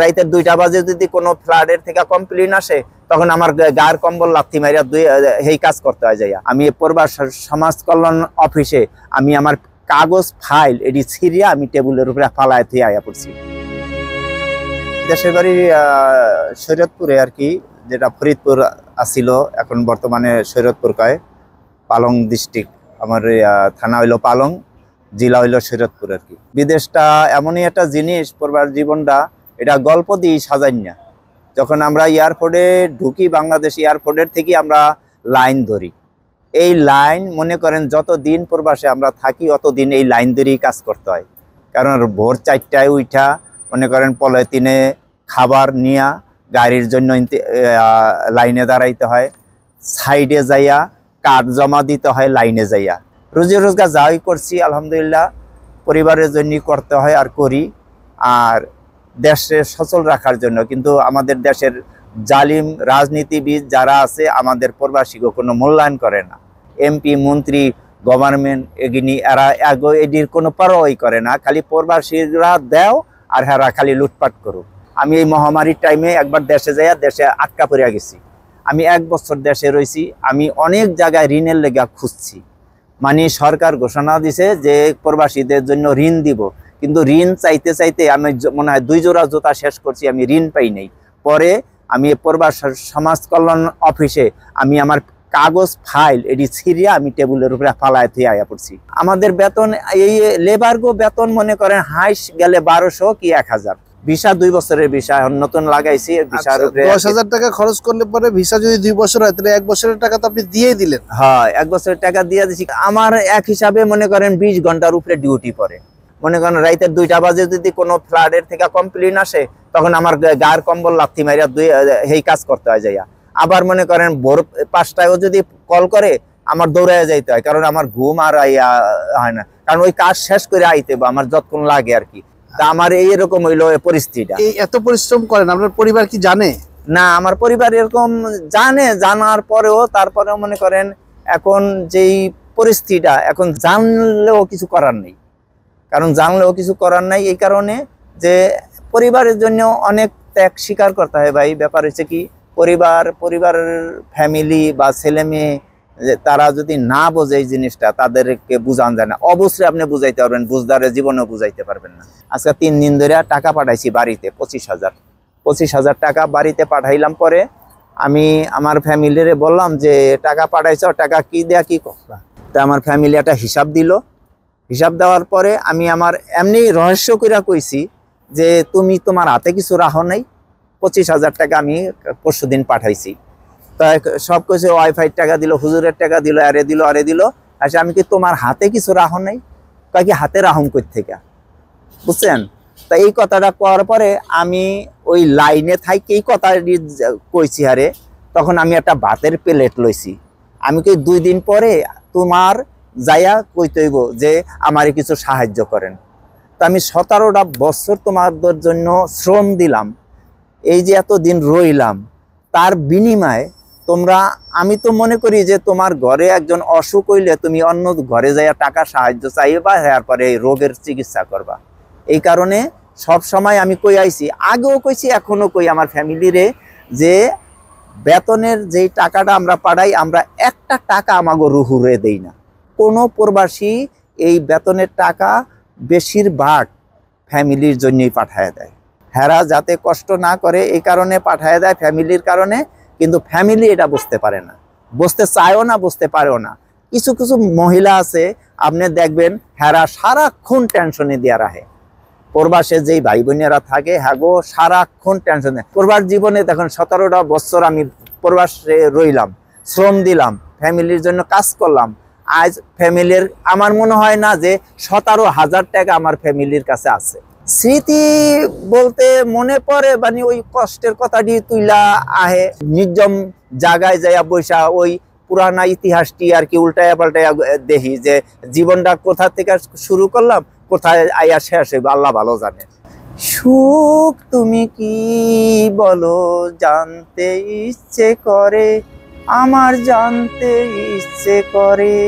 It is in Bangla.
রাইতের দুইটা বাজে যদি কোনো ফ্লাডের থেকে কমপ্লেন আসে তখন আমার গায়ের কম্বল লাথি মারিয়া দুই এই কাজ করতে হয় যাইয়া আমি পরবার সমাজ কল্যাণ অফিসে আমি আমার কাগজ ফাইল এটি ছিঁড়িয়া আমি টেবিলের উপরে ফালায় থেকে আয়া পড়ছি দেশের বাড়ি শরীয়তপুরে আর কি যেটা ফরিদপুর আসিল এখন বর্তমানে শরীয়তপুর কয় পালং ডিস্ট্রিক্ট আমার থানা হইল পালং জেলা হইল শরীয়তপুর আর কি বিদেশটা এমনই একটা জিনিস পরবার জীবনটা এটা গল্প দিয়ে সাজাই না যখন আমরা এয়ারপোর্টে ঢুকি বাংলাদেশ এয়ারপোর্টের থেকে আমরা লাইন ধরি এই লাইন মনে করেন যত দিন প্রবাসে আমরা থাকি অত দিন এই লাইন ধরেই কাজ করতে হয় কারণ ভোর চারটায় উঠা মনে করেন পলিথিনে খাবার নিয়া গাড়ির জন্য লাইনে দাঁড়াইতে হয় সাইডে যাইয়া কাঠ জমা দিতে হয় লাইনে যাইয়া রোজি রোজগার যাই করছি আলহামদুলিল্লাহ পরিবারের জন্য করতে হয় আর করি আর দেশে সচল রাখার জন্য কিন্তু আমাদের দেশের জালিম রাজনীতিবিদ যারা আছে আমাদের প্রবাসীকে কোনো মূল্যায়ন করে না এমপি মন্ত্রী গভর্নমেন্ট এগিনি এরা এগো এডির কোনো পরই করে না খালি প্রবাসীরা দেও আর হেরা খালি লুটপাট করুক আমি এই মহামারীর টাইমে একবার দেশে যাইয়া দেশে আটকা পড়িয়া গেছি আমি এক বছর দেশে রয়েছি আমি অনেক জায়গায় ঋণের লেগা খুঁজছি মানে সরকার ঘোষণা দিছে যে প্রবাসীদের জন্য ঋণ দিব কিন্তু ঋণ চাইতে চাইতে আমি মনে হয় দুই জোড়া জোতা শেষ করছি আমি ঋণ পাই নাই পরে আমি পরবার সমাজ কল্যাণ অফিসে আমি আমার কাগজ ফাইল এটি ছিঁড়িয়া আমি টেবিলের উপরে ফালায় থেকে আয়া পড়ছি আমাদের বেতন এই লেবার বেতন মনে করেন হাইস গেলে বারোশো কি এক হাজার ভিসা দুই বছরের ভিসা নতুন লাগাইছি আচ্ছা, ভিসার উপরে দশ হাজার টাকা খরচ করলে পরে ভিসা যদি দুই বছর হয় তাহলে এক বছরের টাকা তো আপনি দিয়েই দিলেন হ্যাঁ এক বছরের টাকা দিয়ে দিছি আমার এক হিসাবে মনে করেন বিশ ঘন্টার উপরে ডিউটি পরে মনে করেন রাইতের দুইটা বাজে যদি কোনো ফ্লাডের থেকে কমপ্লেন আসে তখন আমার গায়ের কম্বল লাথি মারিয়া দুই এই কাজ করতে হয় যাইয়া আবার মনে করেন ভোর পাঁচটায়ও যদি কল করে আমার দৌড়ায় যাইতে হয় কারণ আমার ঘুম আর হয় না কারণ ওই কাজ শেষ করে আইতে বা আমার যতক্ষণ লাগে আর কি তা আমার এইরকম হইলো পরিস্থিতিটা এই এত পরিশ্রম করেন আপনার পরিবার কি জানে না আমার পরিবার এরকম জানে জানার পরেও তারপরেও মনে করেন এখন যেই পরিস্থিতিটা এখন জানলেও কিছু করার নেই কারণ জানলেও কিছু করার নাই এই কারণে যে পরিবারের জন্য অনেক ত্যাগ স্বীকার করতে হয় ভাই ব্যাপার হচ্ছে কি পরিবার পরিবারের ফ্যামিলি বা ছেলে মেয়ে তারা যদি না বোঝে এই জিনিসটা তাদেরকে বোঝান যায় না অবশ্যই আপনি বুঝাইতে পারবেন বুঝদারে জীবনেও বুঝাইতে পারবেন না আজকে তিন দিন ধরে টাকা পাঠাইছি বাড়িতে পঁচিশ হাজার পঁচিশ হাজার টাকা বাড়িতে পাঠাইলাম পরে আমি আমার ফ্যামিলিরে বললাম যে টাকা পাঠাইছ টাকা কি দেয়া কি কথা তা আমার ফ্যামিলি একটা হিসাব দিল হিসাব দেওয়ার পরে আমি আমার এমনি রহস্য কইরা কইছি যে তুমি তোমার হাতে কিছু রাহো নাই পঁচিশ হাজার টাকা আমি পরশু দিন পাঠাইছি তাই সব কিছু ওয়াইফাই টাকা দিল হুজুরের টাকা দিল আরে দিল আরে দিল আচ্ছা আমি কি তোমার হাতে কিছু রাহো নাই কাকি হাতে রাহম কই থেকে বুঝছেন তা এই কথাটা করার পরে আমি ওই লাইনে থাকি কথা কথাটি কইছি আরে তখন আমি একটা ভাতের প্লেট লইছি আমি কি দুই দিন পরে তোমার যাইয়া কইতেইব যে আমারে কিছু সাহায্য করেন তো আমি সতেরোটা বছর তোমাদের জন্য শ্রম দিলাম এই যে এত দিন রইলাম তার বিনিময়ে তোমরা আমি তো মনে করি যে তোমার ঘরে একজন অসুখ হইলে তুমি অন্য ঘরে যাইয়া টাকা সাহায্য চাইবা তারপরে হ্যাঁ, এই রোগের চিকিৎসা করবা এই কারণে সব সময় আমি কই আইছি আগেও কইছি এখনও কই আমার ফ্যামিলিরে যে বেতনের যেই টাকাটা আমরা পাড়াই আমরা একটা টাকা আমাগো রুহুরে দেই না কোনো প্রবাসী এই বেতনের টাকা বেশিরভাগ ফ্যামিলির জন্যই পাঠায় দেয় হেরা যাতে কষ্ট না করে এই কারণে পাঠায় দেয় ফ্যামিলির কারণে কিন্তু ফ্যামিলি এটা বুঝতে পারে না বুঝতে চায়ও না বুঝতে পারেও না কিছু কিছু মহিলা আছে আপনি দেখবেন হেরা সারাক্ষণ টেনশনে দেওয়া রাখে প্রবাসে যেই ভাই বোনেরা থাকে হ্যাগো সারাক্ষণ টেনশনে প্রবাস জীবনে দেখুন সতেরোটা বছর আমি প্রবাসে রইলাম শ্রম দিলাম ফ্যামিলির জন্য কাজ করলাম আজ ফ্যামিলির আমার মনে হয় না যে সতেরো হাজার টাকা আমার ফ্যামিলির কাছে আছে স্মৃতি বলতে মনে পড়ে মানে ওই কষ্টের কথাটি তুইলা আহে নির্জম জায়গায় যাইয়া বৈশা ওই পুরানা ইতিহাসটি আর কি উল্টায়া পাল্টাইয়া দেখি যে জীবনটা কোথা থেকে শুরু করলাম কোথায় আইয়া শেষ হইব আল্লাহ ভালো জানে সুখ তুমি কি বলো জানতে ইচ্ছে করে আমার জানতে ইচ্ছে করে